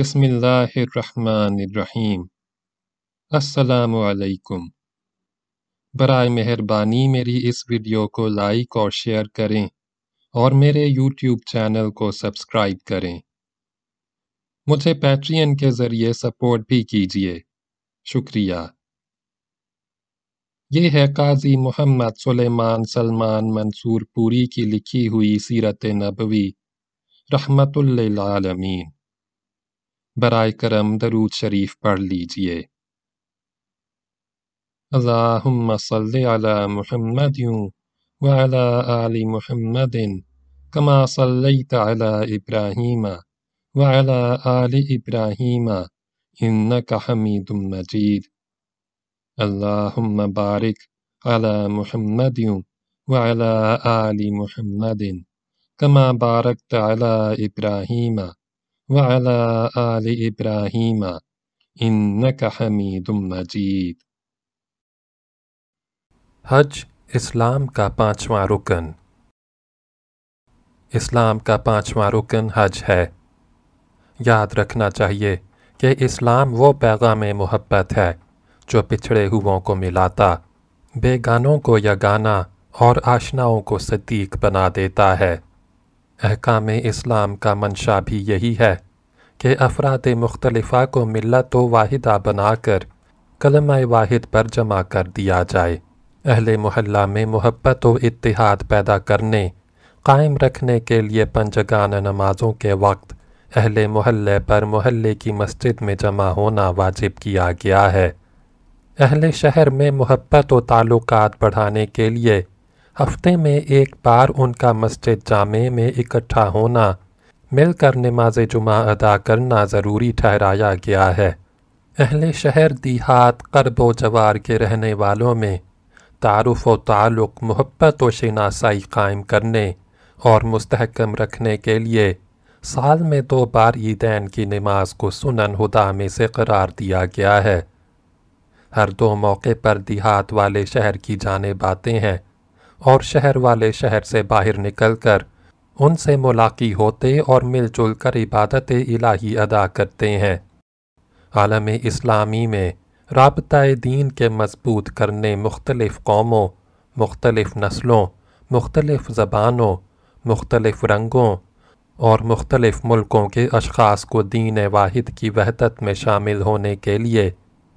بسم اللہ الرحمن الرحیم السلام علیکم برائے مہربانی میری اس ویڈیو کو لائک اور شیئر کریں اور میرے یوٹیوب چینل کو سبسکرائب کریں مجھے پیٹرین کے ذریعے سپورٹ بھی کیجیے شکریہ یہ ہے قاضی محمد سلیمان سلمان منصور پوری کی لکھی ہوئی سیرت نبوی رحمت اللہ علمی برائے کرم درود شریف پڑھ لیجیے اللہ صلی علامدیوں علی محمدن کما صلی تعلیٰ ابراہیمہ ولا علی ابراہیمہ تم نجید اللہ بارق علامدیوں ولا علی محمدن کم بارک تعلیٰ ابراہیمہ وعلى آل إبراهيم إنك حميد مجيد حج اسلام کا پانچواں رکن اسلام کا پانچواں رکن حج ہے یاد رکھنا چاہیے کہ اسلام وہ پیغام محبت ہے جو پچھڑے ہووں کو ملاتا بے گانوں کو یا گانا اور آشناؤں کو صدیق بنا دیتا ہے احکام اسلام کا منشا بھی یہی ہے کہ افراد مختلفہ کو ملت و واحدہ بنا کر کلمہ واحد پر جمع کر دیا جائے اہل محلہ میں محبت و اتحاد پیدا کرنے قائم رکھنے کے لیے پنجگان نمازوں کے وقت اہل محلے پر محلے کی مسجد میں جمع ہونا واجب کیا گیا ہے اہل شہر میں محبت و تعلقات بڑھانے کے لیے ہفتے میں ایک بار ان کا مسجد جامع میں اکٹھا ہونا مل کر نماز جمعہ ادا کرنا ضروری ٹھہرایا گیا ہے اہل شہر دیہات قرب و جوار کے رہنے والوں میں تعارف و تعلق محبت و شناسائی قائم کرنے اور مستحکم رکھنے کے لیے سال میں دو بار عیدین کی نماز کو سنن ہدا میں سے قرار دیا گیا ہے ہر دو موقع پر دیہات والے شہر کی جانب باتیں ہیں اور شہر والے شہر سے باہر نکل کر ان سے ملاقی ہوتے اور مل جل کر عبادت الہی ادا کرتے ہیں عالم اسلامی میں رابطۂ دین کے مضبوط کرنے مختلف قوموں مختلف نسلوں مختلف زبانوں مختلف رنگوں اور مختلف ملکوں کے اشخاص کو دین واحد کی وحدت میں شامل ہونے کے لیے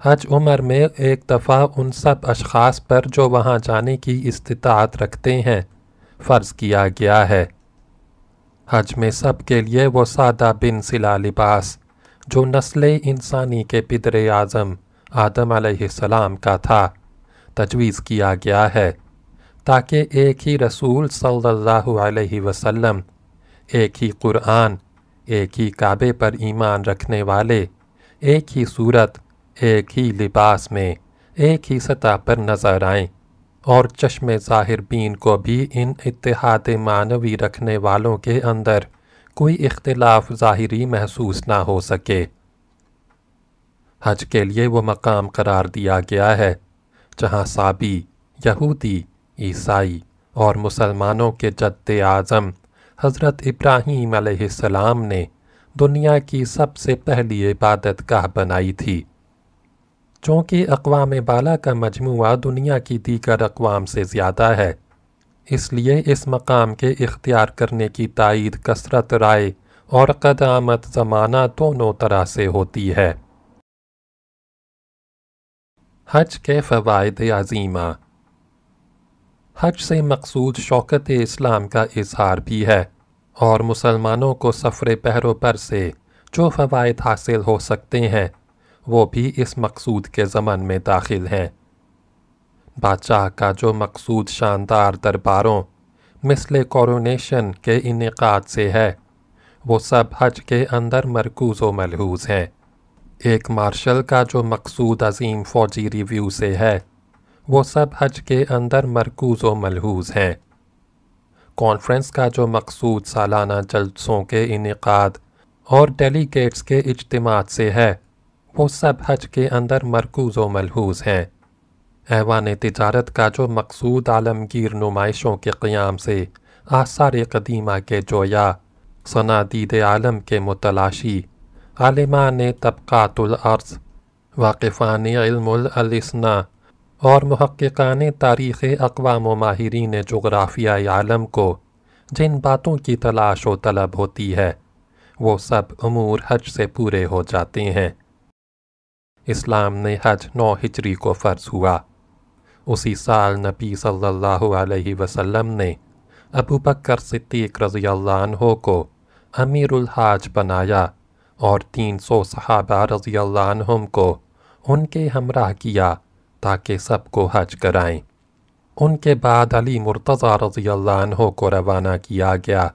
حج عمر میں ایک دفعہ ان سب اشخاص پر جو وہاں جانے کی استطاعت رکھتے ہیں فرض کیا گیا ہے حج میں سب کے لیے وہ سادہ بن سلا لباس جو نسل انسانی کے پدر اعظم آدم علیہ السلام کا تھا تجویز کیا گیا ہے تاکہ ایک ہی رسول صلی اللہ علیہ وسلم ایک ہی قرآن ایک ہی کعبے پر ایمان رکھنے والے ایک ہی صورت ایک ہی لباس میں ایک ہی سطح پر نظر آئیں اور چشم ظاہر بین کو بھی ان اتحاد معنوی رکھنے والوں کے اندر کوئی اختلاف ظاہری محسوس نہ ہو سکے حج کے لیے وہ مقام قرار دیا گیا ہے جہاں سابی یہودی عیسائی اور مسلمانوں کے جد اعظم حضرت ابراہیم علیہ السلام نے دنیا کی سب سے پہلی عبادت گاہ بنائی تھی چونکہ اقوام بالا کا مجموعہ دنیا کی دیگر اقوام سے زیادہ ہے اس لیے اس مقام کے اختیار کرنے کی تائید کثرت رائے اور قدامت زمانہ دونوں طرح سے ہوتی ہے حج کے فوائد عظیمہ حج سے مقصود شوکت اسلام کا اظہار بھی ہے اور مسلمانوں کو سفر پہرو پر سے جو فوائد حاصل ہو سکتے ہیں وہ بھی اس مقصود کے ضمن میں داخل ہیں بادشاہ کا جو مقصود شاندار درباروں مثل کورونیشن کے انعقاد سے ہے وہ سب حج کے اندر مرکوز و ملحوظ ہیں ایک مارشل کا جو مقصود عظیم فوجی ریویو سے ہے وہ سب حج کے اندر مرکوز و ملحوظ ہیں کانفرنس کا جو مقصود سالانہ جلسوں کے انعقاد اور ڈیلیگیٹس کے اجتماع سے ہے وہ سب حج کے اندر مرکوز و ملحوظ ہیں ایوان تجارت کا جو مقصود عالمگیر نمائشوں کے قیام سے آثار قدیمہ کے جویا صنادید عالم کے متلاشی عالمان طبقات العرض واقفان علم الاسنا اور محققان تاریخ اقوام و ماہرین جغرافیہ عالم کو جن باتوں کی تلاش و طلب ہوتی ہے وہ سب امور حج سے پورے ہو جاتے ہیں اسلام نے حج نو ہجری کو فرض ہوا اسی سال نبی صلی اللہ علیہ وسلم نے ابو بکر صدیق رضی اللہ عنہ کو امیر الحاج بنایا اور تین سو صحابہ رضی اللہ عنہم کو ان کے ہمراہ کیا تاکہ سب کو حج کرائیں ان کے بعد علی مرتضی رضی اللہ عنہ کو روانہ کیا گیا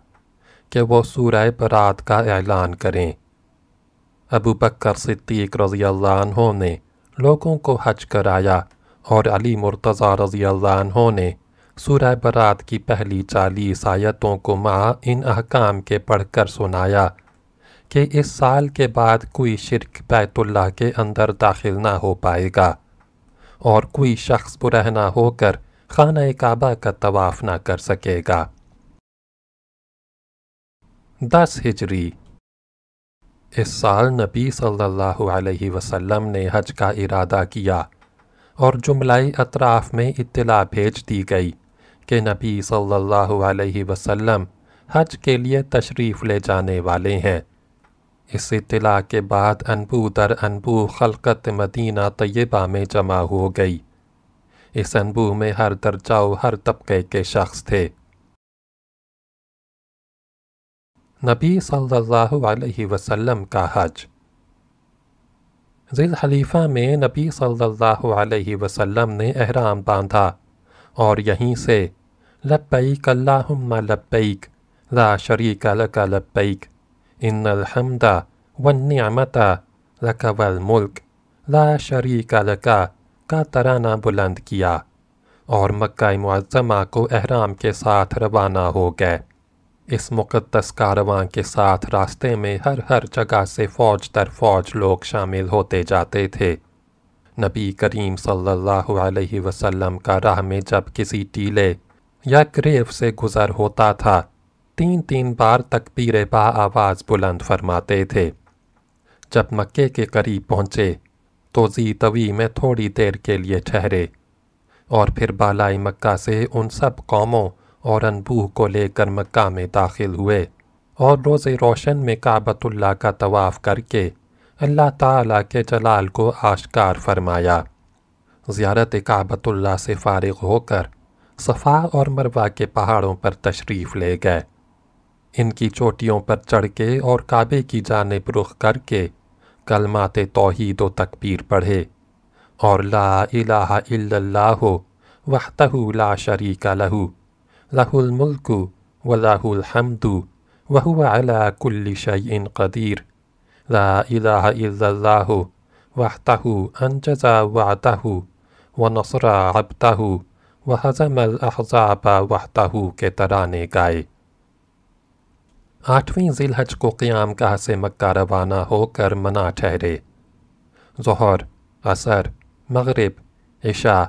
کہ وہ سورہ برات کا اعلان کریں ابو بکر صدیق رضی اللہ عنہ نے لوگوں کو حج کرایا اور علی مرتضی رضی اللہ عنہ نے سورہ برات کی پہلی چالیس آیتوں کو معا ان احکام کے پڑھ کر سنایا کہ اس سال کے بعد کوئی شرک بیت اللہ کے اندر داخل نہ ہو پائے گا اور کوئی شخص برہ نہ ہو کر خانہ کعبہ کا طواف نہ کر سکے گا دس ہجری اس سال نبی صلی اللہ علیہ وسلم نے حج کا ارادہ کیا اور جملائی اطراف میں اطلاع بھیج دی گئی کہ نبی صلی اللہ علیہ وسلم حج کے لیے تشریف لے جانے والے ہیں اس اطلاع کے بعد انبو در انبو خلقت مدینہ طیبہ میں جمع ہو گئی اس انبو میں ہر درجہ و ہر طبقے کے شخص تھے نبی صلی اللہ علیہ وسلم کا حج ذیل حلیفہ میں نبی صلی اللہ علیہ وسلم نے احرام باندھا اور یہیں سے لبیک اللہم لبیک لا شریک لک لبیک ان الحمد والنعمت لکا والملک لا شریک لکا کا ترانہ بلند کیا اور مکہ معظمہ کو احرام کے ساتھ روانہ ہو گئے اس مقدس کارواں کے ساتھ راستے میں ہر ہر جگہ سے فوج تر فوج لوگ شامل ہوتے جاتے تھے نبی کریم صلی اللہ علیہ وسلم کا راہ میں جب کسی ٹیلے یا کریف سے گزر ہوتا تھا تین تین بار تکبیر با آواز بلند فرماتے تھے جب مکے کے قریب پہنچے تو زی طوی میں تھوڑی دیر کے لیے ٹھہرے اور پھر بالائی مکہ سے ان سب قوموں اور انبوہ کو لے کر مکہ میں داخل ہوئے اور روز روشن میں کعبۃ اللہ کا طواف کر کے اللہ تعالیٰ کے جلال کو آشکار فرمایا زیارت کعبۃ اللہ سے فارغ ہو کر صفا اور مروہ کے پہاڑوں پر تشریف لے گئے ان کی چوٹیوں پر چڑھ کے اور کعبے کی جانب رخ کر کے کلمات توحید و تکبیر پڑھے اور لا الہ الا اللہ و لا شریک لہو الملک و ولاح الحمد وحُ اللہ کلی شعین قدیر الا اللہ وہ انجزا و و نصرا غبطہ و حضم الحزاب وہت کے ترانے گائے آٹھویں ذیال حج کو قیام کہاں سے مکہ روانہ ہو کر منع ٹھہرے ظہر عصر مغرب عشاء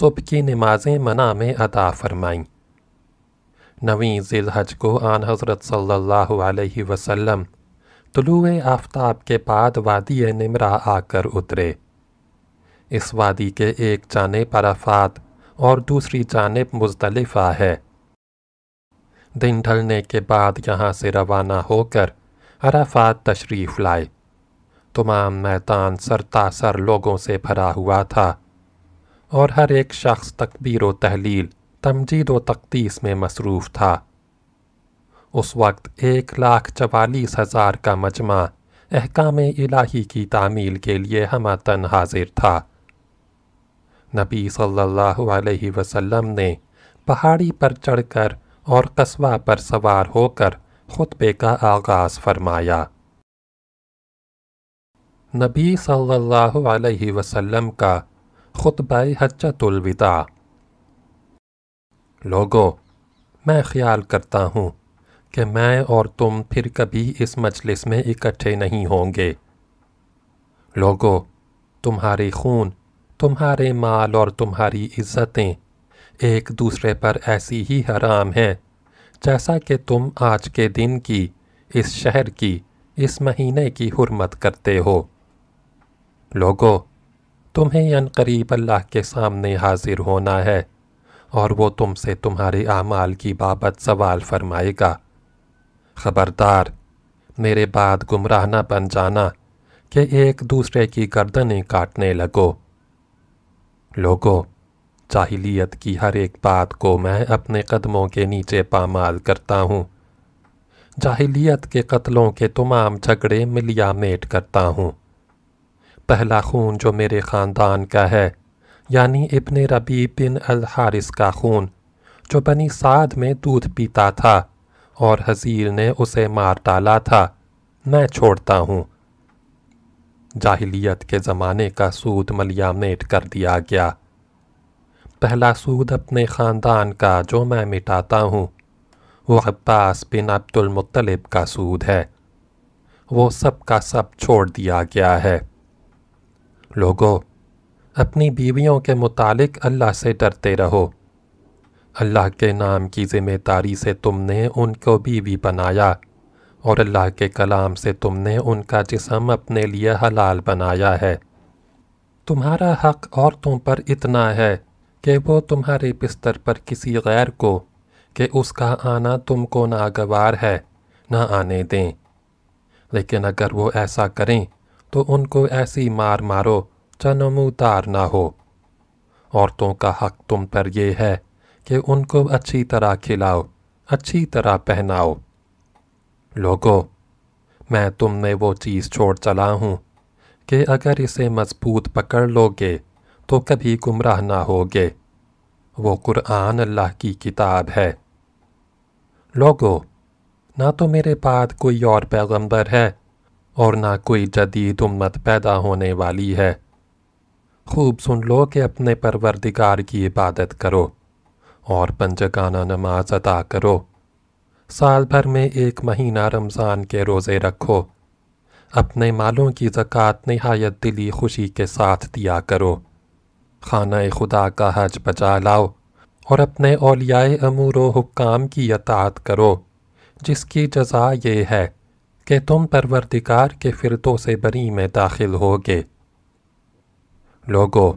صبح کی نمازیں منع میں ادا فرمائیں ذی الحج کو آن حضرت صلی اللہ علیہ وسلم طلوع آفتاب کے بعد وادی نمرہ آ کر اترے اس وادی کے ایک جانب ارفات اور دوسری جانب مزدلفہ ہے دن ڈھلنے کے بعد یہاں سے روانہ ہو کر عرفات تشریف لائے تمام میدان سرتاثر لوگوں سے بھرا ہوا تھا اور ہر ایک شخص تکبیر و تحلیل تمجید و تقدیس میں مصروف تھا اس وقت ایک لاکھ چوالیس ہزار کا مجمع احکام الہی کی تعمیل کے لیے ہمتن حاضر تھا نبی صلی اللہ علیہ وسلم نے پہاڑی پر چڑھ کر اور قصبہ پر سوار ہو کر خطبے کا آغاز فرمایا نبی صلی اللہ علیہ وسلم کا خطبہ حجت الوداع لوگو میں خیال کرتا ہوں کہ میں اور تم پھر کبھی اس مجلس میں اکٹھے نہیں ہوں گے لوگو تمہارے خون تمہارے مال اور تمہاری عزتیں ایک دوسرے پر ایسی ہی حرام ہیں جیسا کہ تم آج کے دن کی اس شہر کی اس مہینے کی حرمت کرتے ہو لوگو تمہیں ین یعنی قریب اللہ کے سامنے حاضر ہونا ہے اور وہ تم سے تمہارے اعمال کی بابت سوال فرمائے گا خبردار میرے بعد گمراہ نہ بن جانا کہ ایک دوسرے کی گردنیں کاٹنے لگو لوگو جاہلیت کی ہر ایک بات کو میں اپنے قدموں کے نیچے پامال کرتا ہوں جاہلیت کے قتلوں کے تمام جھگڑے ملیا میٹ کرتا ہوں پہلا خون جو میرے خاندان کا ہے یعنی ابن ربی بن الحارث کا خون جو بنی سعد میں دودھ پیتا تھا اور حضیر نے اسے مار ڈالا تھا میں چھوڑتا ہوں جاہلیت کے زمانے کا سود ملیامیٹ میٹ کر دیا گیا پہلا سود اپنے خاندان کا جو میں مٹاتا ہوں وہ عباس بن عبد المطلب کا سود ہے وہ سب کا سب چھوڑ دیا گیا ہے لوگوں اپنی بیویوں کے متعلق اللہ سے ڈرتے رہو اللہ کے نام کی ذمہ داری سے تم نے ان کو بیوی بنایا اور اللہ کے کلام سے تم نے ان کا جسم اپنے لیے حلال بنایا ہے تمہارا حق عورتوں پر اتنا ہے کہ وہ تمہارے بستر پر کسی غیر کو کہ اس کا آنا تم کو ناگوار ہے نہ آنے دیں لیکن اگر وہ ایسا کریں تو ان کو ایسی مار مارو چ نم نہ ہو عورتوں کا حق تم پر یہ ہے کہ ان کو اچھی طرح کھلاؤ اچھی طرح پہناؤ لوگو میں تم نے وہ چیز چھوڑ چلا ہوں کہ اگر اسے مضبوط پکڑ لوگے تو کبھی گمراہ نہ ہوگے وہ قرآن اللہ کی کتاب ہے لوگو نہ تو میرے پاس کوئی اور پیغمبر ہے اور نہ کوئی جدید امت پیدا ہونے والی ہے خوب سن لو کہ اپنے پروردگار کی عبادت کرو اور پنجگانہ نماز ادا کرو سال بھر میں ایک مہینہ رمضان کے روزے رکھو اپنے مالوں کی زکوٰۃ نہایت دلی خوشی کے ساتھ دیا کرو خانہ خدا کا حج بجا لاؤ اور اپنے اولیاء امور و حکام کی اطاعت کرو جس کی جزا یہ ہے کہ تم پروردگار کے فردوں سے بری میں داخل ہوگے لوگو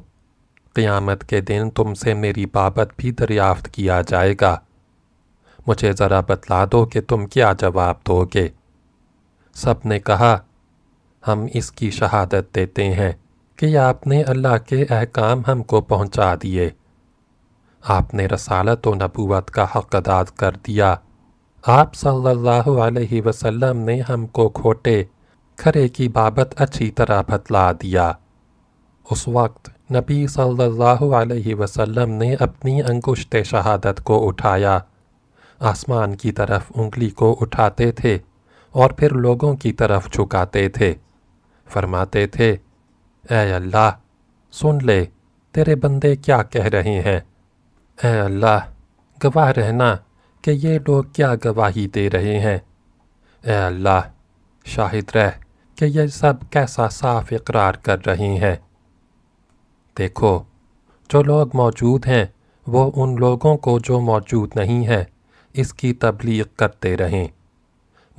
قیامت کے دن تم سے میری بابت بھی دریافت کیا جائے گا مجھے ذرا بتلا دو کہ تم کیا جواب دو گے سب نے کہا ہم اس کی شہادت دیتے ہیں کہ آپ نے اللہ کے احکام ہم کو پہنچا دیے آپ نے رسالت و نبوت کا حق اداد کر دیا آپ صلی اللہ علیہ وسلم نے ہم کو کھوٹے کھرے کی بابت اچھی طرح بتلا دیا اس وقت نبی صلی اللہ علیہ وسلم نے اپنی انگشت شہادت کو اٹھایا آسمان کی طرف انگلی کو اٹھاتے تھے اور پھر لوگوں کی طرف چھکاتے تھے فرماتے تھے اے اللہ سن لے تیرے بندے کیا کہہ رہے ہیں اے اللہ گواہ رہنا کہ یہ لوگ کیا گواہی دے رہے ہیں اے اللہ شاہد رہ کہ یہ سب کیسا صاف اقرار کر رہی ہیں دیکھو جو لوگ موجود ہیں وہ ان لوگوں کو جو موجود نہیں ہے اس کی تبلیغ کرتے رہیں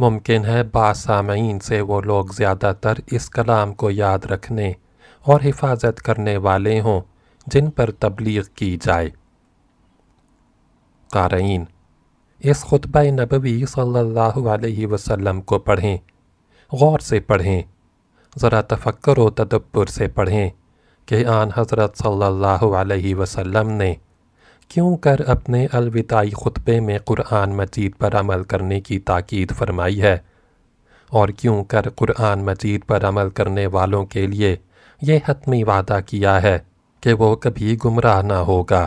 ممکن ہے باسامعین سے وہ لوگ زیادہ تر اس کلام کو یاد رکھنے اور حفاظت کرنے والے ہوں جن پر تبلیغ کی جائے قارئین اس خطبہ نبوی صلی اللہ علیہ وسلم کو پڑھیں غور سے پڑھیں ذرا تفکر و تدبر سے پڑھیں کہ آن حضرت صلی اللہ علیہ وسلم نے کیوں کر اپنے الوداعی خطبے میں قرآن مجید پر عمل کرنے کی تاکید فرمائی ہے اور کیوں کر قرآن مجید پر عمل کرنے والوں کے لیے یہ حتمی وعدہ کیا ہے کہ وہ کبھی گمراہ نہ ہوگا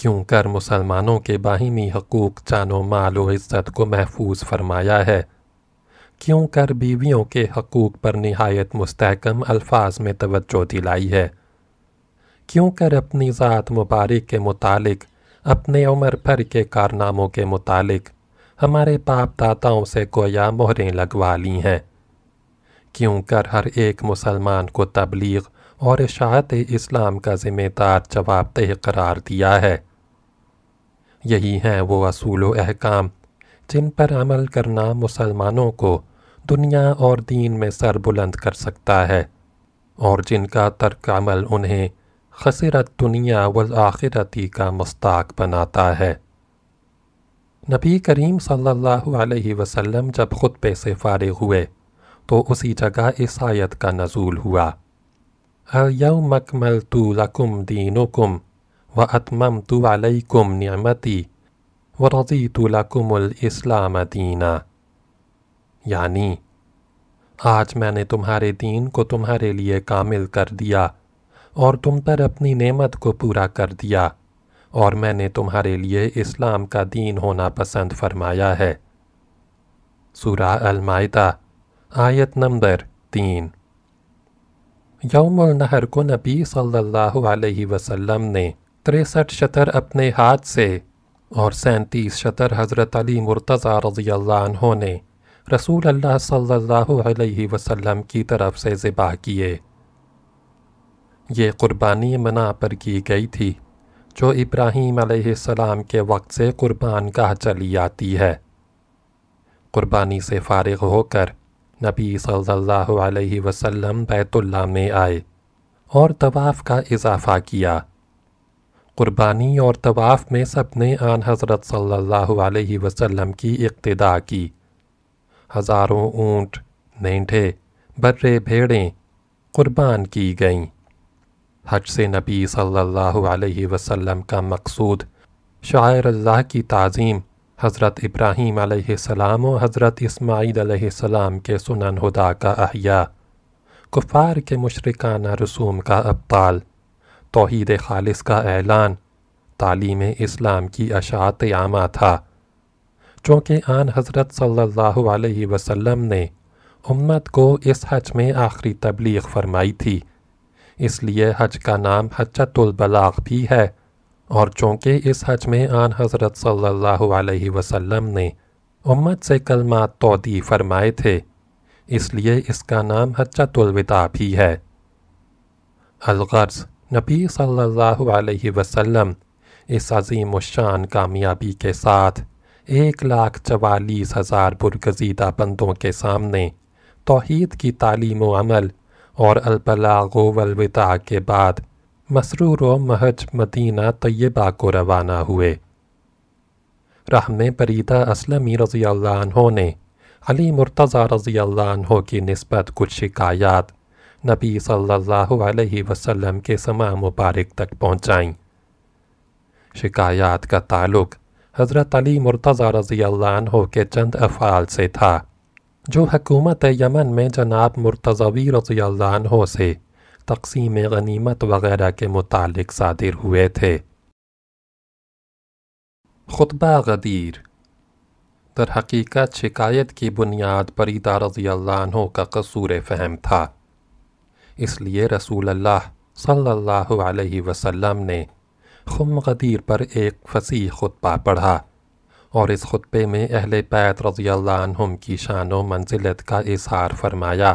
کیوں کر مسلمانوں کے باہمی حقوق چان و مال و عزت کو محفوظ فرمایا ہے کیوں کر بیویوں کے حقوق پر نہایت مستحکم الفاظ میں توجہ دلائی ہے کیوں کر اپنی ذات مبارک کے متعلق اپنے عمر پر کے کارناموں کے متعلق ہمارے پاپ داتاؤں سے گویا مہریں لگوا لی ہیں کیوں کر ہر ایک مسلمان کو تبلیغ اور اشاعت اسلام کا ذمہ دار جواب دہ قرار دیا ہے یہی ہیں وہ اصول و احکام جن پر عمل کرنا مسلمانوں کو دنیا اور دین میں سر بلند کر سکتا ہے اور جن کا ترک عمل انہیں خسرت دنیا والآخرتی کا مستاق بناتا ہے نبی کریم صلی اللہ علیہ وسلم جب خود پہ سے فارغ ہوئے تو اسی جگہ اس آیت کا نزول ہوا یوم مکمل لَكُمْ دِينُكُمْ وَأَتْمَمْتُ و نِعْمَتِي نعمتی ورضیت لکم الاسلام دینا یعنی آج میں نے تمہارے دین کو تمہارے لیے کامل کر دیا اور تم پر اپنی نعمت کو پورا کر دیا اور میں نے تمہارے لیے اسلام کا دین ہونا پسند فرمایا ہے سورہ المائدہ آیت نمبر تین یوم النہر کو نبی صلی اللہ علیہ وسلم نے تریسٹھ شطر اپنے ہاتھ سے اور سینتیس شتر حضرت علی مرتضی رضی اللہ عنہ نے رسول اللہ صلی اللہ علیہ وسلم کی طرف سے ذبا کیے یہ قربانی منع پر کی گئی تھی جو ابراہیم علیہ السلام کے وقت سے قربان کا چلی آتی ہے قربانی سے فارغ ہو کر نبی صلی اللہ علیہ وسلم بیت اللہ میں آئے اور طواف کا اضافہ کیا قربانی اور طواف میں سب نے آن حضرت صلی اللہ علیہ وسلم کی اقتداء کی ہزاروں اونٹ نینٹھے برے بھیڑیں قربان کی گئیں حج سے نبی صلی اللہ علیہ وسلم کا مقصود شاعر اللہ کی تعظیم حضرت ابراہیم علیہ السلام و حضرت اسماعیل علیہ السلام کے سنن ہدا کا احیاء کفار کے مشرکانہ رسوم کا ابطال توحید خالص کا اعلان تعلیم اسلام کی اشاعت عامہ تھا چونکہ آن حضرت صلی اللہ علیہ وسلم نے امت کو اس حج میں آخری تبلیغ فرمائی تھی اس لیے حج کا نام حجت البلاغ بھی ہے اور چونکہ اس حج میں آن حضرت صلی اللہ علیہ وسلم نے امت سے کلمات تودی فرمائے تھے اس لیے اس کا نام حجت الوداع بھی ہے الغرض نبی صلی اللہ علیہ وسلم اس عظیم الشان کامیابی کے ساتھ ایک لاکھ چوالیس ہزار برگزیدہ بندوں کے سامنے توحید کی تعلیم و عمل اور البلاغ و الوداع کے بعد مسرور و محج مدینہ طیبہ کو روانہ ہوئے رحم پریدہ اسلمی رضی اللہ عنہ نے علی مرتضی رضی اللہ عنہ کی نسبت کچھ شکایات نبی صلی اللہ علیہ وسلم کے سما مبارک تک پہنچائیں شکایات کا تعلق حضرت علی مرتضی رضی اللہ عنہ کے چند افعال سے تھا جو حکومت یمن میں جناب رضی اللہ عنہ سے تقسیم غنیمت وغیرہ کے متعلق صادر ہوئے تھے خطبہ غدیر در حقیقت شکایت کی بنیاد پریدہ رضی اللہ عنہ کا قصور فہم تھا اس لیے رسول اللہ صلی اللہ علیہ وسلم نے خم غدیر پر ایک فصیح خطبہ پڑھا اور اس خطبے میں اہل بیت رضی اللہ عنہم کی شان و منزلت کا اظہار فرمایا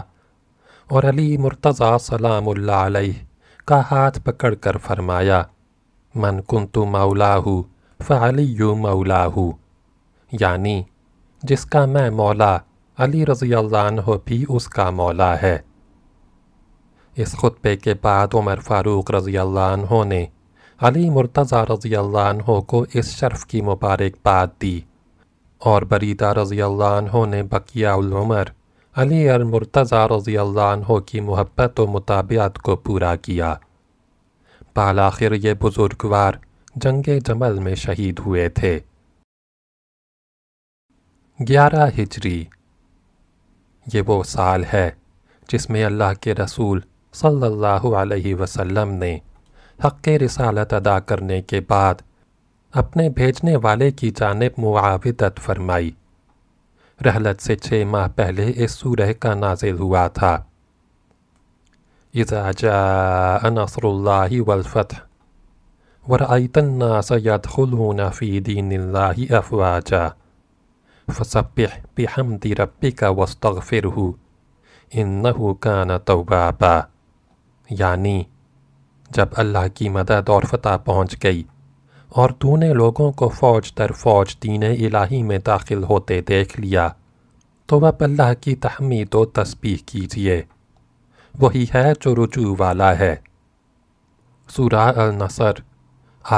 اور علی مرتضی سلام اللہ علیہ کا ہاتھ پکڑ کر فرمایا من کنت مولاه فعلی مولاه یعنی جس کا میں مولا علی رضی اللہ عنہ بھی اس کا مولا ہے اس خطبے کے بعد عمر فاروق رضی اللہ عنہ نے علی مرتضی رضی اللہ عنہ کو اس شرف کی مبارک بات دی اور بریدہ رضی اللہ عنہ نے بقیہ العمر علی المرتضی رضی اللہ عنہ کی محبت و مطابعت کو پورا کیا بالآخر یہ بزرگوار جنگ جمل میں شہید ہوئے تھے گیارہ ہجری یہ وہ سال ہے جس میں اللہ کے رسول صلی اللہ علیہ وسلم نے حق رسالت ادا کرنے کے بعد اپنے بھیجنے والے کی جانب معاودت فرمائی رحلت سے چھ ماہ پہلے اس سورہ کا نازل ہوا تھا اذا جاء نصر والفتح الناس يدخلون في دين الله أفواجا فسبح بحمد ربك واستغفره إنه كان توابا یعنی جب اللہ کی مدد اور فتح پہنچ گئی اور تو نے لوگوں کو فوج تر فوج دین الہی میں داخل ہوتے دیکھ لیا تو اب اللہ کی تحمید و تسبیح کیجیے وہی ہے جو رجوع والا ہے سورہ النصر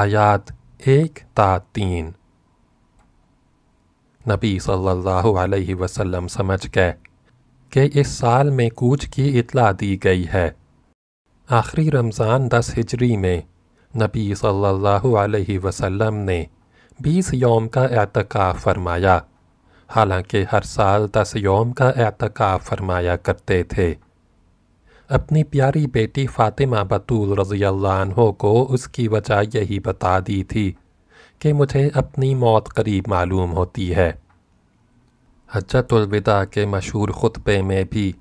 آیات ایک تا تین نبی صلی اللہ علیہ وسلم سمجھ گئے کہ اس سال میں کوچ کی اطلاع دی گئی ہے آخری رمضان دس ہجری میں نبی صلی اللہ علیہ وسلم نے بیس یوم کا اعتقاف فرمایا حالانکہ ہر سال دس یوم کا اعتقاف فرمایا کرتے تھے اپنی پیاری بیٹی فاطمہ بطول رضی اللہ عنہ کو اس کی وجہ یہی بتا دی تھی کہ مجھے اپنی موت قریب معلوم ہوتی ہے حجت الوداع کے مشہور خطبے میں بھی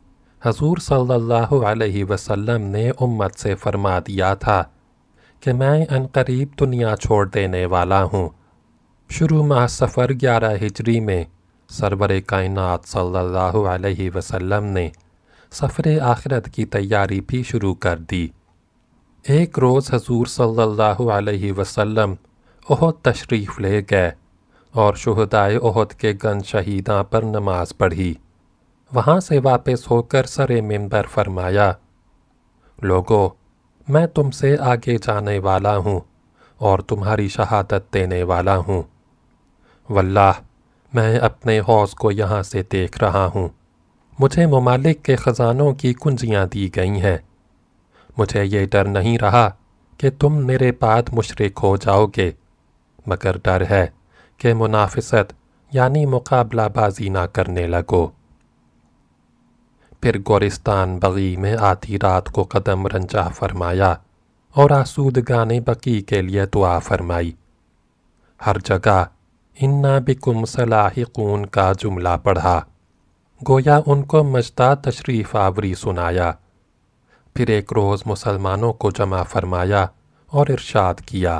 حضور صلی اللہ علیہ وسلم نے امت سے فرما دیا تھا کہ میں عنقریب دنیا چھوڑ دینے والا ہوں شروع ماہ سفر گیارہ ہجری میں سرور کائنات صلی اللہ علیہ وسلم نے سفر آخرت کی تیاری بھی شروع کر دی ایک روز حضور صلی اللہ علیہ وسلم عہد تشریف لے گئے اور شہدائے عہد کے گن شہیداں پر نماز پڑھی وہاں سے واپس ہو کر سرے ممبر فرمایا لوگو میں تم سے آگے جانے والا ہوں اور تمہاری شہادت دینے والا ہوں واللہ میں اپنے حوض کو یہاں سے دیکھ رہا ہوں مجھے ممالک کے خزانوں کی کنجیاں دی گئی ہیں مجھے یہ ڈر نہیں رہا کہ تم میرے بعد مشرق ہو جاؤ گے مگر ڈر ہے کہ منافست یعنی مقابلہ بازی نہ کرنے لگو پھر گورستان بغی میں آتی رات کو قدم رنجا فرمایا اور آسودگان بقی کے لیے دعا فرمائی ہر جگہ انا بکم صلاحقون قون کا جملہ پڑھا گویا ان کو مجدہ تشریف آوری سنایا پھر ایک روز مسلمانوں کو جمع فرمایا اور ارشاد کیا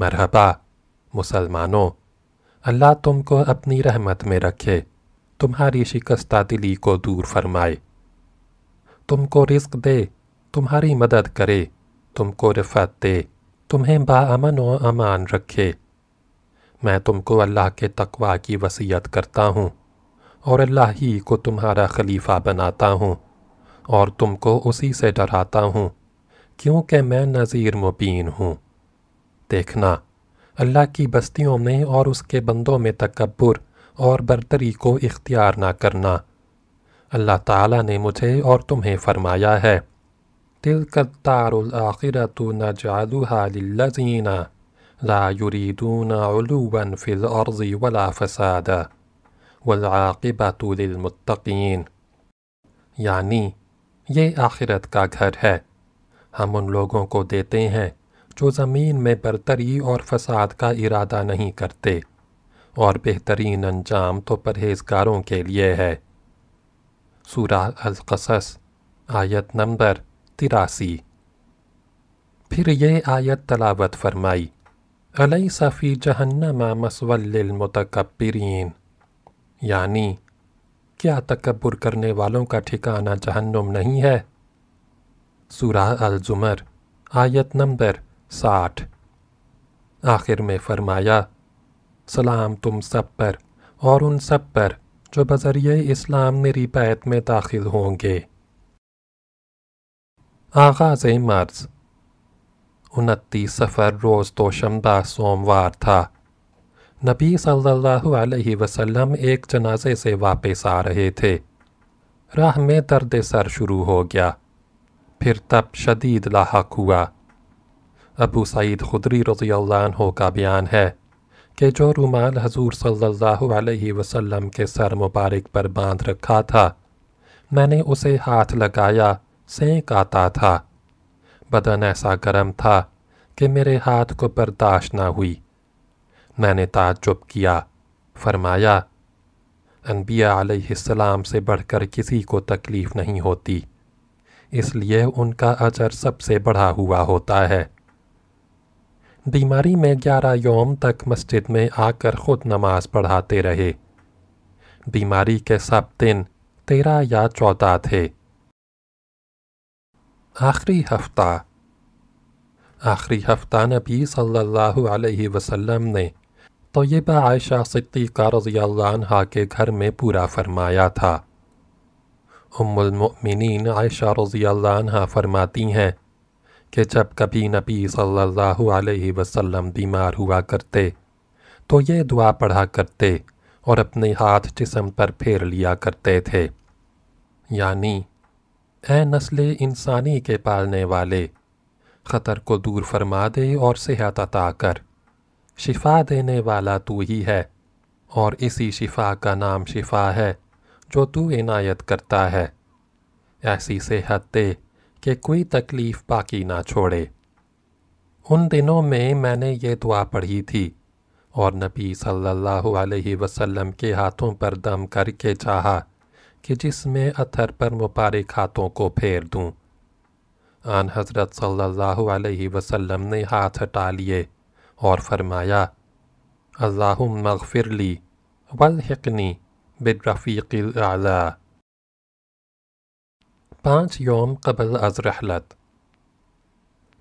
مرحبا مسلمانوں اللہ تم کو اپنی رحمت میں رکھے تمہاری شکستہ دلی کو دور فرمائے تم کو رزق دے تمہاری مدد کرے تم کو رفت دے تمہیں با امن و امان رکھے میں تم کو اللہ کے تقوی کی وصیت کرتا ہوں اور اللہ ہی کو تمہارا خلیفہ بناتا ہوں اور تم کو اسی سے ڈراتا ہوں کیونکہ میں نظیر مبین ہوں دیکھنا اللہ کی بستیوں میں اور اس کے بندوں میں تکبر اور برتری کو اختیار نہ کرنا اللہ تعالیٰ نے مجھے اور تمہیں فرمایا ہے الدار کر نجعلها للذین لا يريدون علوا في الارض ولا فسادا ولاقبہ للمتقین یعنی یہ آخرت کا گھر ہے ہم ان لوگوں کو دیتے ہیں جو زمین میں برتری اور فساد کا ارادہ نہیں کرتے اور بہترین انجام تو پرہیزگاروں کے لیے ہے سورہ القصص آیت نمبر تراسی پھر یہ آیت تلاوت فرمائی علیہ صفی جہنم مسول للمتکبرین یعنی کیا تکبر کرنے والوں کا ٹھکانہ جہنم نہیں ہے سورہ الزمر آیت نمبر ساٹھ آخر میں فرمایا سلام تم سب پر اور ان سب پر جو بذریعہ اسلام میری بیعت میں داخل ہوں گے آغاز مرض انتی سفر روز تو شمدہ سوموار تھا نبی صلی اللہ علیہ وسلم ایک جنازے سے واپس آ رہے تھے راہ میں درد سر شروع ہو گیا پھر تب شدید لاحق ہوا ابو سعید خدری رضی اللہ عنہ کا بیان ہے کہ جو رومال حضور صلی اللہ علیہ وسلم کے سر مبارک پر باندھ رکھا تھا میں نے اسے ہاتھ لگایا سینک آتا تھا بدن ایسا گرم تھا کہ میرے ہاتھ کو برداشت نہ ہوئی میں نے تعجب کیا فرمایا انبیاء علیہ السلام سے بڑھ کر کسی کو تکلیف نہیں ہوتی اس لیے ان کا عجر سب سے بڑھا ہوا ہوتا ہے بیماری میں گیارہ یوم تک مسجد میں آ کر خود نماز پڑھاتے رہے بیماری کے سب دن تیرہ یا 14 تھے آخری ہفتہ آخری ہفتہ نبی صلی اللہ علیہ وسلم نے طیبہ عائشہ صدیقہ رضی اللہ عنہ کے گھر میں پورا فرمایا تھا ام المؤمنین عائشہ رضی اللہ عنہ فرماتی ہیں کہ جب کبھی نبی صلی اللہ علیہ وسلم بیمار ہوا کرتے تو یہ دعا پڑھا کرتے اور اپنے ہاتھ جسم پر پھیر لیا کرتے تھے یعنی اے نسل انسانی کے پالنے والے خطر کو دور فرما دے اور صحت عطا کر شفا دینے والا تو ہی ہے اور اسی شفا کا نام شفا ہے جو تو عنایت کرتا ہے ایسی صحت دے کہ کوئی تکلیف باقی نہ چھوڑے ان دنوں میں میں نے یہ دعا پڑھی تھی اور نبی صلی اللہ علیہ وسلم کے ہاتھوں پر دم کر کے چاہا کہ جس میں اتھر پر مبارک ہاتھوں کو پھیر دوں آن حضرت صلی اللہ علیہ وسلم نے ہاتھ ہٹا لیے اور فرمایا اللہم مغفر لی والحقنی بالرفیق رضا پانچ یوم قبل از رحلت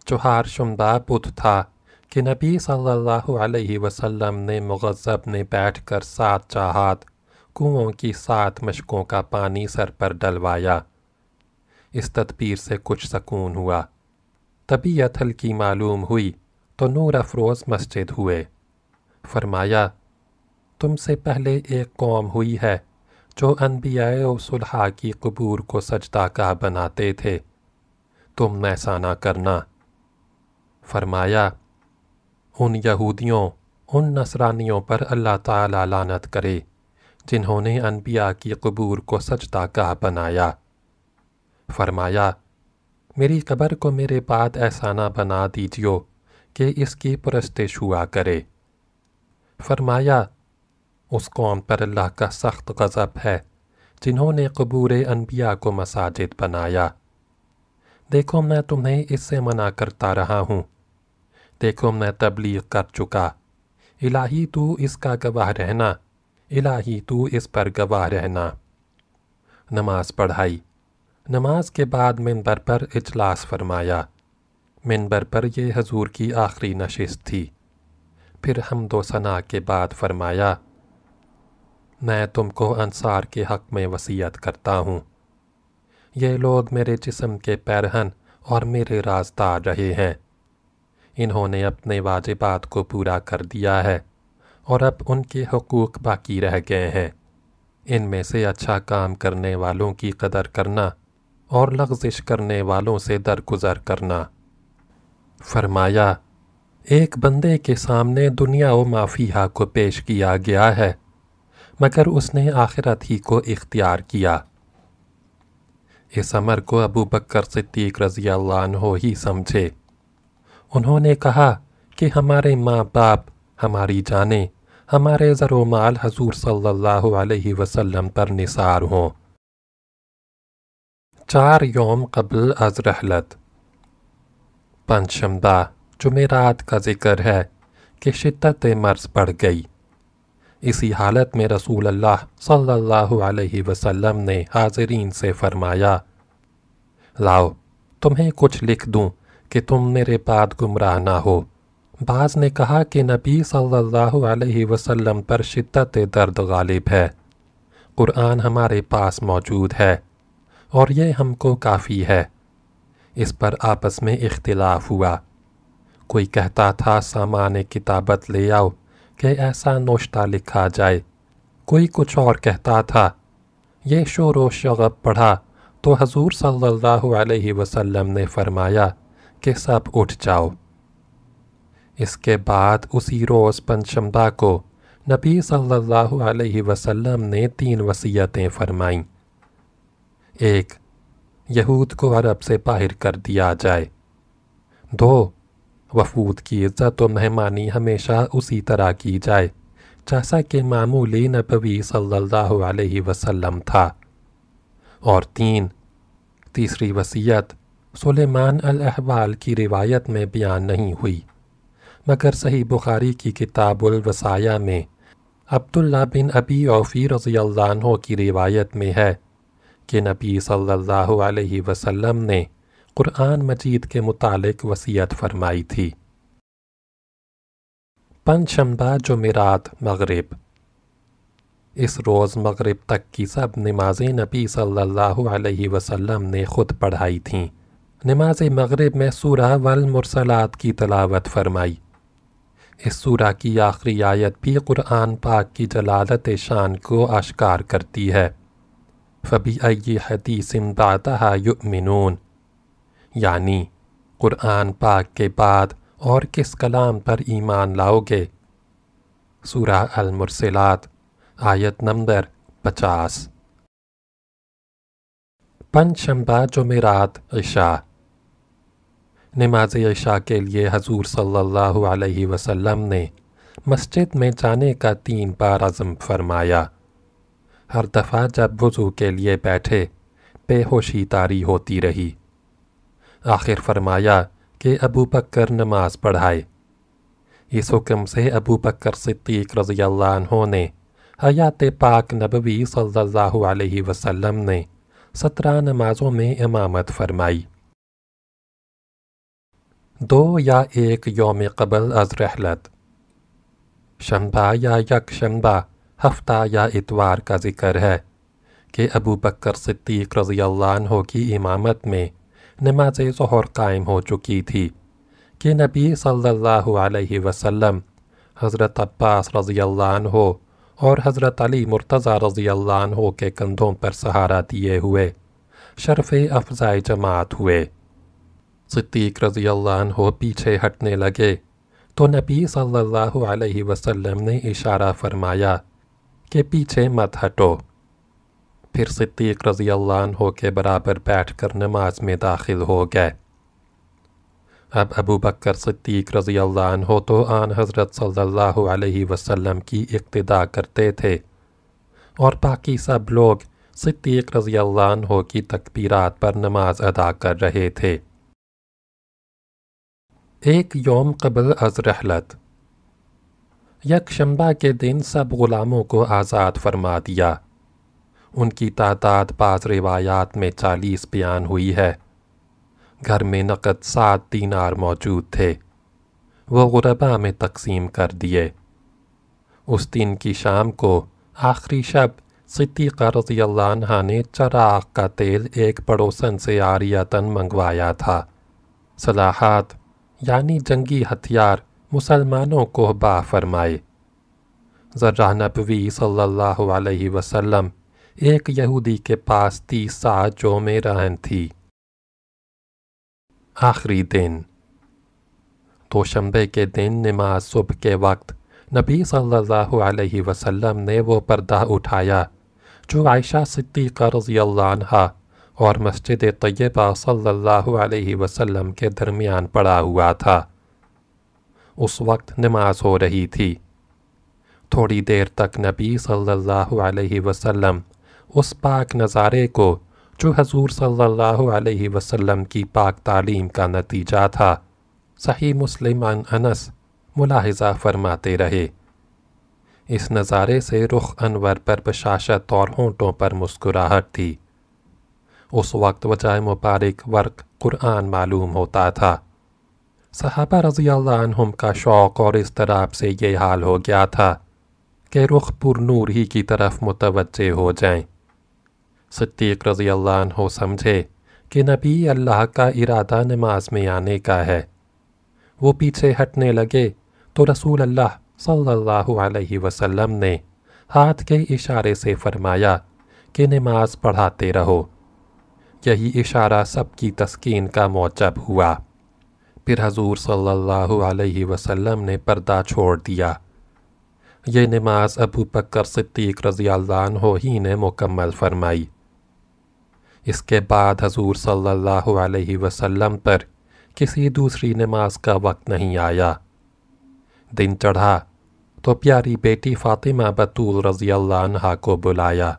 چہار شمدہ بدھ تھا کہ نبی صلی اللہ علیہ وسلم نے مغذب میں بیٹھ کر سات چاہات کنو کی سات مشکوں کا پانی سر پر ڈلوایا اس تدبیر سے کچھ سکون ہوا طبیعت ہلکی معلوم ہوئی تو نور افروز مسجد ہوئے فرمایا تم سے پہلے ایک قوم ہوئی ہے جو انبیاء و صلحہ کی قبور کو سجدہ کا بناتے تھے تم ایسا نہ کرنا فرمایا ان یہودیوں ان نصرانیوں پر اللہ تعالی لانت کرے جنہوں نے انبیاء کی قبور کو سجدہ کا بنایا فرمایا میری قبر کو میرے بعد ایسا نہ بنا دیجیو کہ اس کی پرستش ہوا کرے فرمایا اس قوم پر اللہ کا سخت غضب ہے جنہوں نے قبور انبیاء کو مساجد بنایا دیکھو میں تمہیں اس سے منع کرتا رہا ہوں دیکھو میں تبلیغ کر چکا الہی تو اس کا گواہ رہنا الہی تو اس پر گواہ رہنا نماز پڑھائی نماز کے بعد منبر پر اجلاس فرمایا منبر پر یہ حضور کی آخری نشست تھی پھر حمد و ثنا کے بعد فرمایا میں تم کو انصار کے حق میں وصیت کرتا ہوں یہ لوگ میرے جسم کے پیرہن اور میرے رازدار رہے ہیں انہوں نے اپنے واجبات کو پورا کر دیا ہے اور اب ان کے حقوق باقی رہ گئے ہیں ان میں سے اچھا کام کرنے والوں کی قدر کرنا اور لغزش کرنے والوں سے درگزر کرنا فرمایا ایک بندے کے سامنے دنیا و مافیہ کو پیش کیا گیا ہے مگر اس نے آخرت ہی کو اختیار کیا اس عمر کو ابو بکر صدیق رضی اللہ عنہ ہی سمجھے انہوں نے کہا کہ ہمارے ماں باپ ہماری جانے ہمارے زر و مال حضور صلی اللہ علیہ وسلم پر نثار ہوں چار یوم قبل از رحلت پن شمدا جمعراد کا ذکر ہے کہ شدت مرض بڑھ گئی اسی حالت میں رسول اللہ صلی اللہ علیہ وسلم نے حاضرین سے فرمایا لاؤ تمہیں کچھ لکھ دوں کہ تم میرے بعد گمراہ نہ ہو بعض نے کہا کہ نبی صلی اللہ علیہ وسلم پر شدت درد غالب ہے قرآن ہمارے پاس موجود ہے اور یہ ہم کو کافی ہے اس پر آپس میں اختلاف ہوا کوئی کہتا تھا سامان کتابت لے آؤ کہ ایسا نوشتہ لکھا جائے کوئی کچھ اور کہتا تھا یہ شور و شغب پڑھا تو حضور صلی اللہ علیہ وسلم نے فرمایا کہ سب اٹھ جاؤ اس کے بعد اسی روز پنشمدا کو نبی صلی اللہ علیہ وسلم نے تین وصیتیں فرمائیں ایک یہود کو عرب سے باہر کر دیا جائے دو وفود کی عزت و مہمانی ہمیشہ اسی طرح کی جائے جیسا کہ معمولی نبوی صلی اللہ علیہ وسلم تھا اور تین تیسری وصیت سلیمان الاحوال کی روایت میں بیان نہیں ہوئی مگر صحیح بخاری کی کتاب الوسایہ میں عبداللہ بن ابی رضی اللہ عنہ کی روایت میں ہے کہ نبی صلی اللہ علیہ وسلم نے قرآن مجید کے متعلق وصیت فرمائی تھی پنجشنبہ جمعرات مغرب اس روز مغرب تک کی سب نمازیں نبی صلی اللہ علیہ وسلم نے خود پڑھائی تھیں نماز مغرب میں سورہ والمرسلات کی تلاوت فرمائی اس سورہ کی آخری آیت بھی قرآن پاک کی جلالت شان کو اشکار کرتی ہے فبی ائی بَعْتَهَا يُؤْمِنُونَ یعنی قرآن پاک کے بعد اور کس کلام پر ایمان لاؤ گے سورہ المرسلات آیت نمبر پچاس پن شمبا جمعرات عشاء نماز عشاء کے لیے حضور صلی اللہ علیہ وسلم نے مسجد میں جانے کا تین بار عزم فرمایا ہر دفعہ جب وضو کے لیے بیٹھے بے ہوشی تاری ہوتی رہی آخر فرمایا کہ ابو بکر نماز پڑھائے اس حکم سے ابو بکر صدیق رضی اللہ عنہ نے حیات پاک نبوی صلی اللہ علیہ وسلم نے سترہ نمازوں میں امامت فرمائی دو یا ایک یوم قبل از رحلت شنبہ یا یک شنبہ ہفتہ یا اتوار کا ذکر ہے کہ ابو بکر صدیق رضی اللہ عنہ کی امامت میں نماز ظہر قائم ہو چکی تھی کہ نبی صلی اللہ علیہ وسلم حضرت عباس رضی اللہ عنہ اور حضرت علی مرتضی رضی اللہ عنہ کے کندھوں پر سہارا دیے ہوئے شرف افضائی جماعت ہوئے صدیق رضی اللہ عنہ پیچھے ہٹنے لگے تو نبی صلی اللہ علیہ وسلم نے اشارہ فرمایا کہ پیچھے مت ہٹو پھر صدیق رضی اللہ عنہ کے برابر بیٹھ کر نماز میں داخل ہو گئے اب ابو بکر صدیق رضی اللہ عنہ ہو تو آن حضرت صلی اللہ علیہ وسلم کی اقتداء کرتے تھے اور باقی سب لوگ صدیق رضی اللہ عنہ کی تکبیرات پر نماز ادا کر رہے تھے ایک یوم قبل از رحلت یک شمبہ کے دن سب غلاموں کو آزاد فرما دیا ان کی تعداد بعض روایات میں چالیس بیان ہوئی ہے گھر میں نقد سات دینار موجود تھے وہ غربہ میں تقسیم کر دیے اس دن کی شام کو آخری شب صدیقہ رضی اللہ عنہ نے چراغ کا تیل ایک پڑوسن سے آریتن منگوایا تھا صلاحات یعنی جنگی ہتھیار مسلمانوں کو با فرمائے ذرہ نبوی صلی اللہ علیہ وسلم ایک یہودی کے پاس تیس سا جو رہن تھی آخری دن شمبے کے دن نماز صبح کے وقت نبی صلی اللہ علیہ وسلم نے وہ پردہ اٹھایا جو عائشہ رضی اللہ عنہ اور مسجد طیبہ صلی اللہ علیہ وسلم کے درمیان پڑا ہوا تھا اس وقت نماز ہو رہی تھی تھوڑی دیر تک نبی صلی اللہ علیہ وسلم اس پاک نظارے کو جو حضور صلی اللہ علیہ وسلم کی پاک تعلیم کا نتیجہ تھا صحیح مسلم ان انس ملاحظہ فرماتے رہے اس نظارے سے رخ انور پر بشاشت اور ہونٹوں پر مسکراہٹ تھی اس وقت وجائے مبارک ورق قرآن معلوم ہوتا تھا صحابہ رضی اللہ عنہم کا شوق اور اضطراب سے یہ حال ہو گیا تھا کہ رخ پر نور ہی کی طرف متوجہ ہو جائیں صدیق رضی اللہ عنہ سمجھے کہ نبی اللہ کا ارادہ نماز میں آنے کا ہے وہ پیچھے ہٹنے لگے تو رسول اللہ صلی اللہ علیہ وسلم نے ہاتھ کے اشارے سے فرمایا کہ نماز پڑھاتے رہو یہی اشارہ سب کی تسکین کا موجب ہوا پھر حضور صلی اللہ علیہ وسلم نے پردہ چھوڑ دیا یہ نماز ابو بکر صدیق رضی اللہ عنہ ہی نے مکمل فرمائی اس کے بعد حضور صلی اللہ علیہ وسلم پر کسی دوسری نماز کا وقت نہیں آیا دن چڑھا تو پیاری بیٹی فاطمہ بطول رضی اللہ عنہ کو بلایا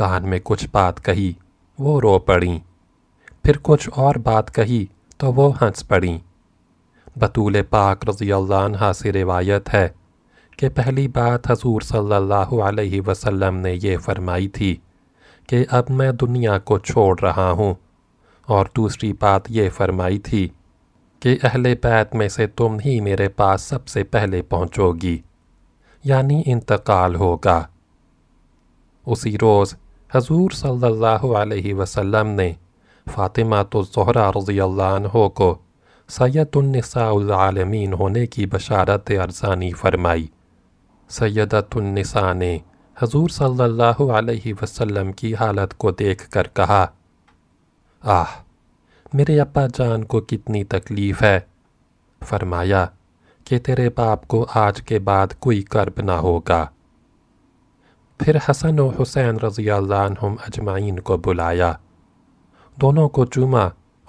کان میں کچھ بات کہی وہ رو پڑی پھر کچھ اور بات کہی تو وہ ہنس پڑیں بطول پاک رضی اللہ عنہ سے روایت ہے کہ پہلی بات حضور صلی اللہ علیہ وسلم نے یہ فرمائی تھی کہ اب میں دنیا کو چھوڑ رہا ہوں اور دوسری بات یہ فرمائی تھی کہ اہل بیت میں سے تم ہی میرے پاس سب سے پہلے پہنچو گی یعنی انتقال ہوگا اسی روز حضور صلی اللہ علیہ وسلم نے فاطمہ تو زہرہ رضی اللہ عنہ کو سید النساء العالمین ہونے کی بشارت ارزانی فرمائی سیدت النساء نے حضور صلی اللہ علیہ وسلم کی حالت کو دیکھ کر کہا آہ میرے ابا جان کو کتنی تکلیف ہے فرمایا کہ تیرے باپ کو آج کے بعد کوئی کرب نہ ہوگا پھر حسن و حسین رضی اللہ عنہم اجمعین کو بلایا دونوں کو چوما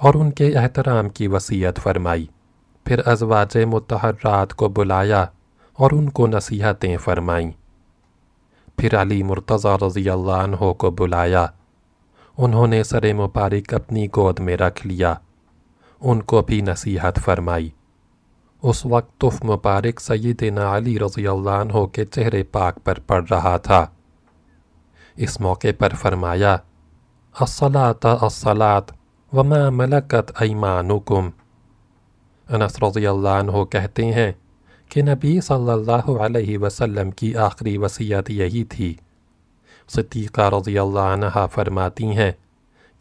اور ان کے احترام کی وصیت فرمائی پھر ازواج متحرات کو بلایا اور ان کو نصیحتیں فرمائیں پھر علی مرتضی رضی اللہ عنہ کو بلایا انہوں نے سر مبارک اپنی گود میں رکھ لیا ان کو بھی نصیحت فرمائی اس وقت تف مبارک سیدنا علی رضی اللہ عنہ کے چہرے پاک پر پڑ رہا تھا اس موقع پر فرمایا الصلاة الصلاة وما ملکت ایمانکم انس رضی اللہ عنہ کہتے ہیں کہ نبی صلی اللہ علیہ وسلم کی آخری وصیت یہی تھی صدیقہ رضی اللہ عنہ فرماتی ہیں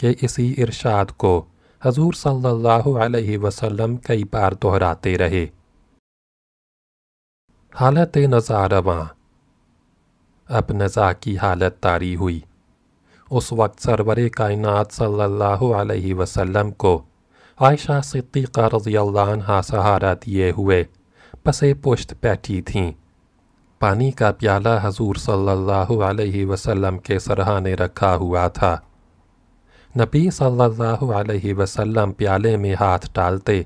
کہ اسی ارشاد کو حضور صلی اللہ علیہ وسلم کئی بار دہراتے رہے حالت نظارواں اب نزا کی حالت طاری ہوئی اس وقت سرور کائنات صلی اللہ علیہ وسلم کو عائشہ صدیقہ رضی اللہ عنہ سہارا دیے ہوئے پسے پشت بیٹھی تھیں پانی کا پیالہ حضور صلی اللہ علیہ وسلم کے سرہانے رکھا ہوا تھا نبی صلی اللہ علیہ وسلم پیالے میں ہاتھ ڈالتے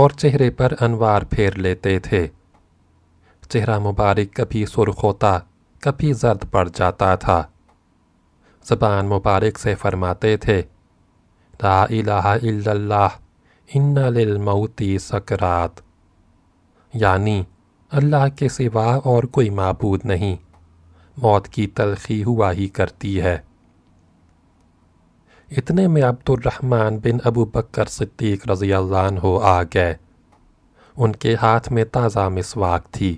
اور چہرے پر انوار پھیر لیتے تھے چہرہ مبارک کبھی سرخ ہوتا کبھی زرد پڑ جاتا تھا زبان مبارک سے فرماتے تھے لا الہ الا اللہ للموتی سکرات یعنی اللہ کے سوا اور کوئی معبود نہیں موت کی تلخی ہوا ہی کرتی ہے اتنے میں عبد الرحمن بن ابو بکر صدیق رضی اللہ عنہ آ گئے ان کے ہاتھ میں تازہ مسواک تھی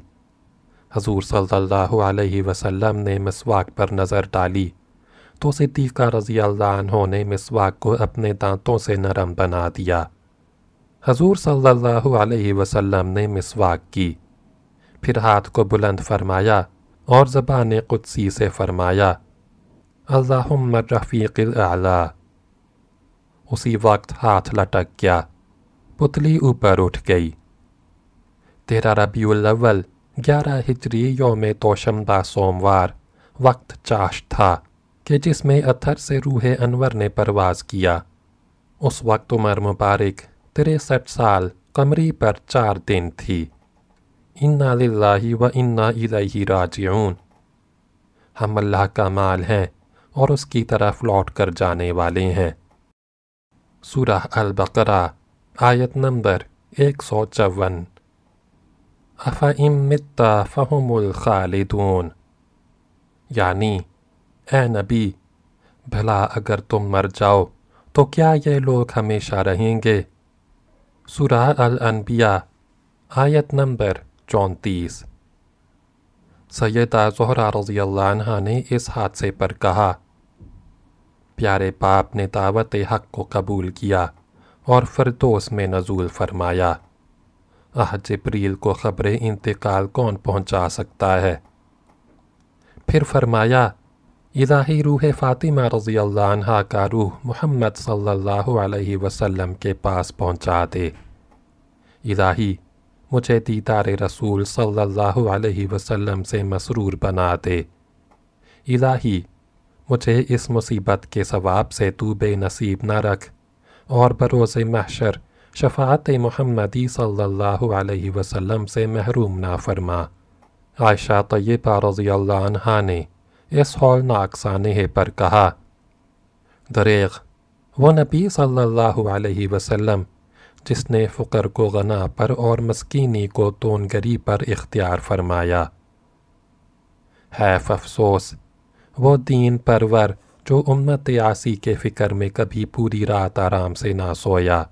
حضور صلی اللہ علیہ وسلم نے مسواک پر نظر ڈالی تو صدیقہ رضی اللہ عنہ نے مسواک کو اپنے دانتوں سے نرم بنا دیا حضور صلی اللہ علیہ وسلم نے مسواک کی پھر ہاتھ کو بلند فرمایا اور زبان قدسی سے فرمایا اللہم رفیق الاعلا اسی وقت ہاتھ لٹک گیا پتلی اوپر اٹھ گئی تیرہ ربیع الاول گیارہ ہجری یوم توشمبہ سوموار وقت چاش تھا کہ جس میں اتھر سے روح انور نے پرواز کیا اس وقت عمر مبارک تریسٹھ سال قمری پر چار دن تھی انا و انا الہی راجعون ہم اللہ کا مال ہیں اور اس کی طرف لوٹ کر جانے والے ہیں سورہ البقرہ آیت نمبر ایک سو چون اف امت فہم الخالدون یعنی اے نبی بھلا اگر تم مر جاؤ تو کیا یہ لوگ ہمیشہ رہیں گے سورہ الانبیاء آیت نمبر چونتیس زہرہ رضی اللہ عنہ نے اس حادثے پر کہا پیارے باپ نے دعوت حق کو قبول کیا اور فردوس میں نزول فرمایا اہ جبریل کو خبر انتقال کون پہنچا سکتا ہے پھر فرمایا الہی روح فاطمہ رضی اللہ عنہ کا روح محمد صلی اللہ علیہ وسلم کے پاس پہنچا دے الہی مجھے دیدار رسول صلی اللہ علیہ وسلم سے مسرور بنا دے الہی مجھے اس مصیبت کے ثواب سے تو بے نصیب نہ رکھ اور بروز محشر شفاعت محمدی صلی اللہ علیہ وسلم سے محروم نہ فرما عائشہ طیبہ رضی اللہ عنہ نے اس ہولناک سانحے پر کہا دریغ وہ نبی صلی اللہ علیہ وسلم جس نے فقر کو غنا پر اور مسکینی کو تونگری پر اختیار فرمایا حیف افسوس وہ دین پرور جو امت عاصی کے فکر میں کبھی پوری رات آرام سے نہ سویا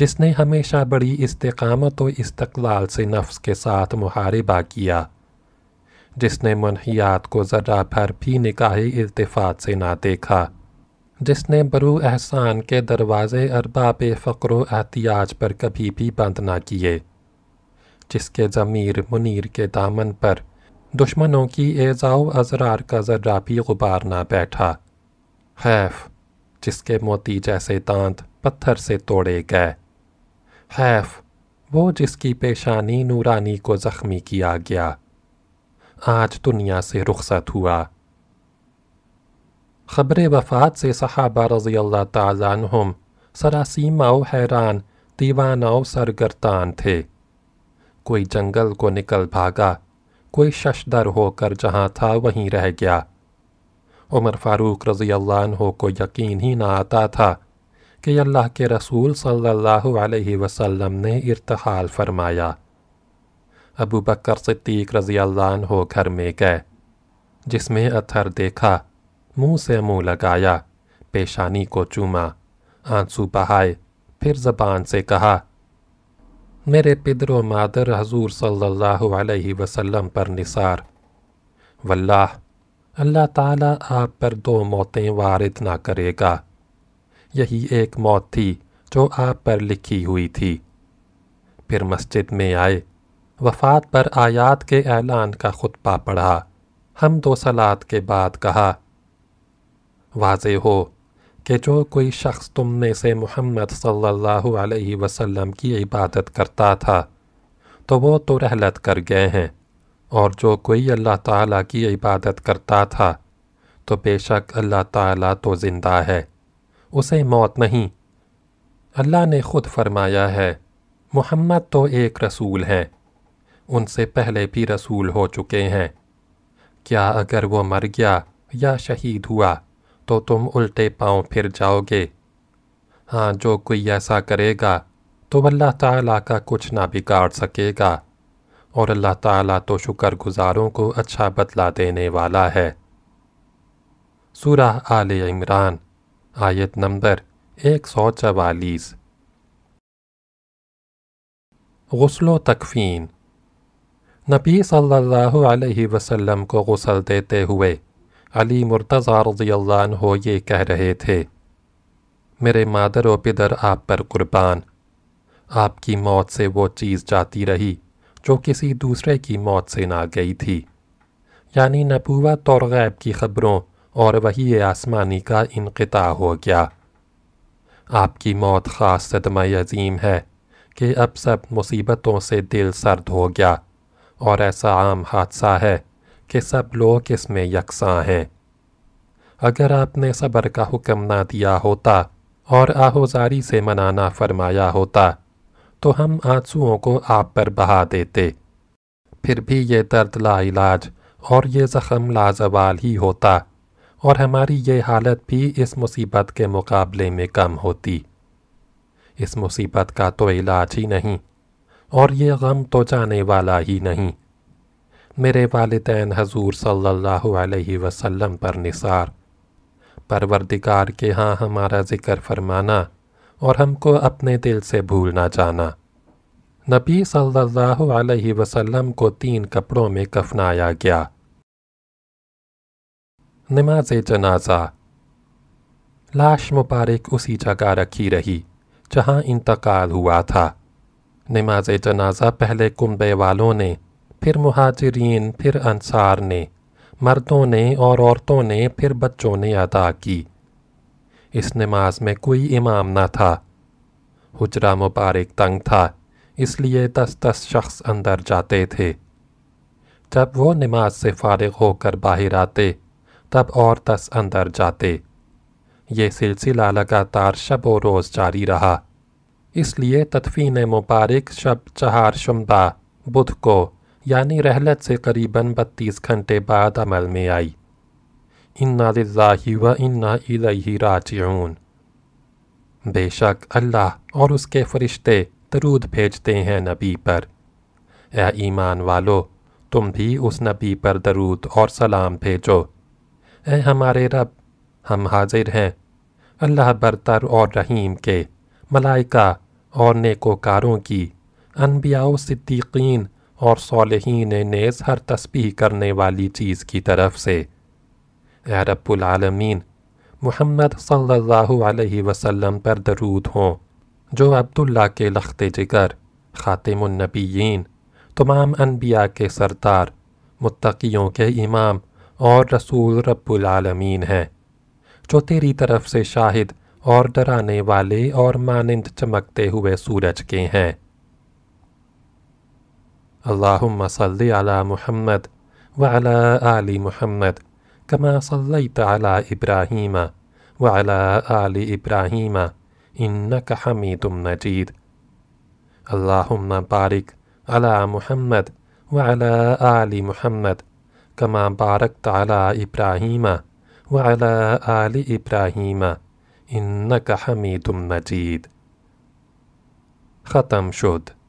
جس نے ہمیشہ بڑی استقامت و استقلال سے نفس کے ساتھ محاربہ کیا جس نے منحیات کو ذرا پھر بھی نکاحی التفات سے نہ دیکھا جس نے برو احسان کے دروازے ارباب فقر و احتیاج پر کبھی بھی بند نہ کیے جس کے ضمیر منیر کے دامن پر دشمنوں کی اعزاء و ازرار کا ذرہ بھی غبار نہ بیٹھا خیف جس کے موتی جیسے دانت پتھر سے توڑے گئے خیف وہ جس کی پیشانی نورانی کو زخمی کیا گیا آج دنیا سے رخصت ہوا خبر وفات سے صحابہ رضی اللہ عنہم سراسیم او حیران دیوان او سرگردان تھے کوئی جنگل کو نکل بھاگا کوئی ششدر ہو کر جہاں تھا وہیں رہ گیا عمر فاروق رضی اللہ عنہ کو یقین ہی نہ آتا تھا کہ اللہ کے رسول صلی اللہ علیہ وسلم نے ارتحال فرمایا ابو بکر صدیق رضی اللہ عنہ گھر میں گئے جس میں اتھر دیکھا منہ سے منہ لگایا پیشانی کو چوما آنسو بہائے پھر زبان سے کہا میرے پدر و مادر حضور صلی اللہ علیہ وسلم پر نثار واللہ اللہ تعالیٰ آپ پر دو موتیں وارد نہ کرے گا یہی ایک موت تھی جو آپ پر لکھی ہوئی تھی پھر مسجد میں آئے وفات پر آیات کے اعلان کا خطبہ پڑھا ہم دو سلاد کے بعد کہا واضح ہو کہ جو کوئی شخص تم میں سے محمد صلی اللہ علیہ وسلم کی عبادت کرتا تھا تو وہ تو رحلت کر گئے ہیں اور جو کوئی اللہ تعالیٰ کی عبادت کرتا تھا تو بے شک اللہ تعالیٰ تو زندہ ہے اسے موت نہیں اللہ نے خود فرمایا ہے محمد تو ایک رسول ہے ان سے پہلے بھی رسول ہو چکے ہیں کیا اگر وہ مر گیا یا شہید ہوا تو تم الٹے پاؤں پھر جاؤ گے ہاں جو کوئی ایسا کرے گا تو اللہ تعالیٰ کا کچھ نہ بگاڑ سکے گا اور اللہ تعالیٰ تو شکر گزاروں کو اچھا بدلا دینے والا ہے سورہ آل عمران آیت نمبر ایک سو چوالیس غسل و تکفین نبی صلی اللہ علیہ وسلم کو غسل دیتے ہوئے علی مرتضہ رضی اللہ عنہ یہ کہہ رہے تھے میرے مادر و پدر آپ پر قربان آپ کی موت سے وہ چیز جاتی رہی جو کسی دوسرے کی موت سے نہ گئی تھی یعنی نبوت اور غیب کی خبروں اور وہی آسمانی کا انقطاع ہو گیا آپ کی موت خاص صدمہ عظیم ہے کہ اب سب مصیبتوں سے دل سرد ہو گیا اور ایسا عام حادثہ ہے کہ سب لوگ اس میں یکساں ہیں اگر آپ نے صبر کا حکم نہ دیا ہوتا اور آہوزاری سے منانا فرمایا ہوتا تو ہم آنسوؤں کو آپ پر بہا دیتے پھر بھی یہ درد لا علاج اور یہ زخم لازوال ہی ہوتا اور ہماری یہ حالت بھی اس مصیبت کے مقابلے میں کم ہوتی اس مصیبت کا تو علاج ہی نہیں اور یہ غم تو جانے والا ہی نہیں میرے والدین حضور صلی اللہ علیہ وسلم پر نثار پروردگار کے ہاں ہمارا ذکر فرمانا اور ہم کو اپنے دل سے بھولنا جانا نبی صلی اللہ علیہ وسلم کو تین کپڑوں میں کفنایا گیا نماز جنازہ لاش مبارک اسی جگہ رکھی رہی جہاں انتقال ہوا تھا نماز جنازہ پہلے کنبے والوں نے پھر مہاجرین پھر انصار نے مردوں نے اور عورتوں نے پھر بچوں نے ادا کی اس نماز میں کوئی امام نہ تھا حجرہ مبارک تنگ تھا اس لیے دس دس شخص اندر جاتے تھے جب وہ نماز سے فارغ ہو کر باہر آتے تب اور دس اندر جاتے یہ سلسلہ لگاتار شب و روز جاری رہا اس لیے تدفین مبارک شب چہار شمدہ بدھ کو یعنی رحلت سے قریباً بتیس گھنٹے بعد عمل میں آئی اِنَّا لِلَّهِ و انا رَاجِعُونَ بے شک اللہ اور اس کے فرشتے درود بھیجتے ہیں نبی پر اے ایمان والو تم بھی اس نبی پر درود اور سلام بھیجو اے ہمارے رب ہم حاضر ہیں اللہ برتر اور رحیم کے ملائکہ اور نیکوکاروں کی انبیاء و صدیقین اور صالحین نیز ہر تسبیح کرنے والی چیز کی طرف سے اے رب العالمین محمد صلی اللہ علیہ وسلم پر درود ہوں جو عبداللہ کے لخت جگر خاتم النبیین تمام انبیاء کے سردار متقیوں کے امام اور رسول رب العالمین ہیں جو تیری طرف سے شاہد اور ڈرانے والے اور مانند چمکتے ہوئے سورج کے ہیں اللہم صلی علی محمد ولا آل محمد کما صلیت علی ابراہیم ولا آل ابراہیم ان حمید مجید اللہم بارک علی محمد علامحمد آل محمد کما بارکت علی ابراہیم ولا آل ابراہیم إنك حميد مجيد ختم شد